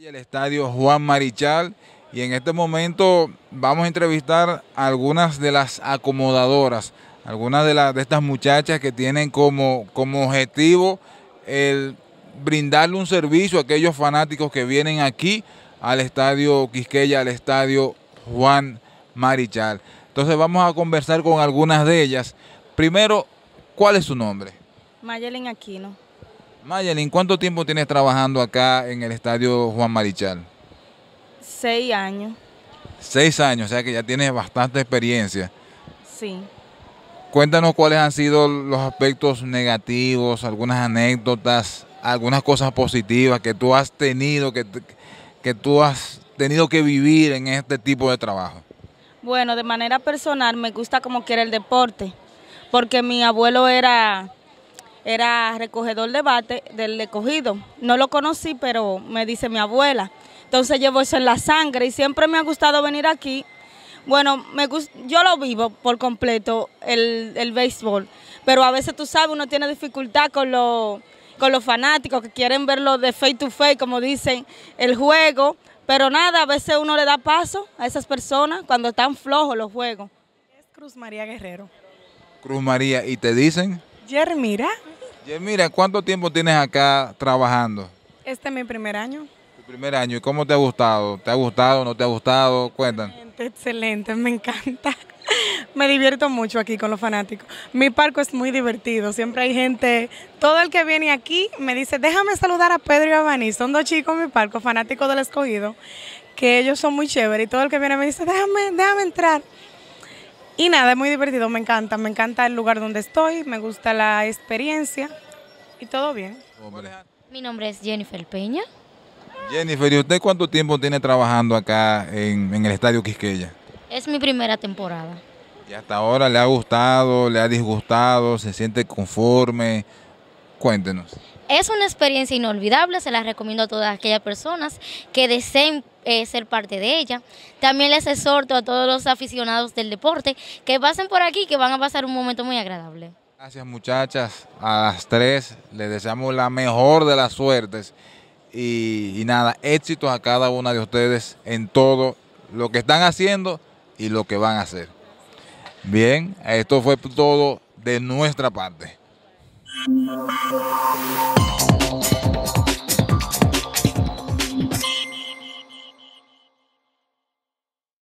El estadio Juan Marichal y en este momento vamos a entrevistar a algunas de las acomodadoras, algunas de, las de estas muchachas que tienen como objetivo el brindarle un servicio a aquellos fanáticos que vienen aquí al estadio Quisqueya, al estadio Juan Marichal. Entonces vamos a conversar con algunas de ellas. Primero, ¿cuál es su nombre? Mayelin Aquino. Mayelin, ¿cuánto tiempo tienes trabajando acá en el Estadio Juan Marichal? Seis años. Seis años, o sea que ya tienes bastante experiencia. Sí. Cuéntanos cuáles han sido los aspectos negativos, algunas anécdotas, algunas cosas positivas que tú has tenido, que, que tú has tenido que vivir en este tipo de trabajo. Bueno, de manera personal me gusta como quiere el deporte, porque mi abuelo era, era recogedor de bate del recogido. No lo conocí, pero me dice mi abuela. Entonces llevo eso en la sangre y siempre me ha gustado venir aquí. Bueno, me yo lo vivo por completo, el, béisbol, pero a veces tú sabes, uno tiene dificultad con con los fanáticos que quieren verlo de face to face, como dicen, el juego, pero nada, a veces uno le da paso a esas personas cuando están flojos los juegos. Es Cruz María Guerrero. Cruz María, ¿y te dicen? Yermira. Yermira, ¿cuánto tiempo tienes acá trabajando? Este es mi primer año. ¿Tu primer año? ¿Y cómo te ha gustado? ¿Te ha gustado no te ha gustado? Cuéntame. Excelente, excelente, me encanta me divierto mucho aquí con los fanáticos. Mi parco es muy divertido, siempre hay gente, todo el que viene aquí me dice, déjame saludar a Pedro y a Vaní, son dos chicos en mi parco, fanáticos del escogido, que ellos son muy chéveres y todo el que viene me dice, déjame, déjame entrar. Y nada, es muy divertido, me encanta, me encanta el lugar donde estoy, me gusta la experiencia y todo bien. Mi nombre es Jennifer Peña. Jennifer, ¿y usted cuánto tiempo tiene trabajando acá en el Estadio Quisqueya? Es mi primera temporada. Y hasta ahora le ha gustado, le ha disgustado, se siente conforme. Cuéntenos. Es una experiencia inolvidable, se la recomiendo a todas aquellas personas que deseen eh, ser parte de ella. También les exhorto a todos los aficionados del deporte que pasen por aquí, que van a pasar un momento muy agradable. Gracias muchachas, a las tres les deseamos la mejor de las suertes y, y, nada, éxitos a cada una de ustedes en todo lo que están haciendo y lo que van a hacer. Bien, esto fue todo de nuestra parte.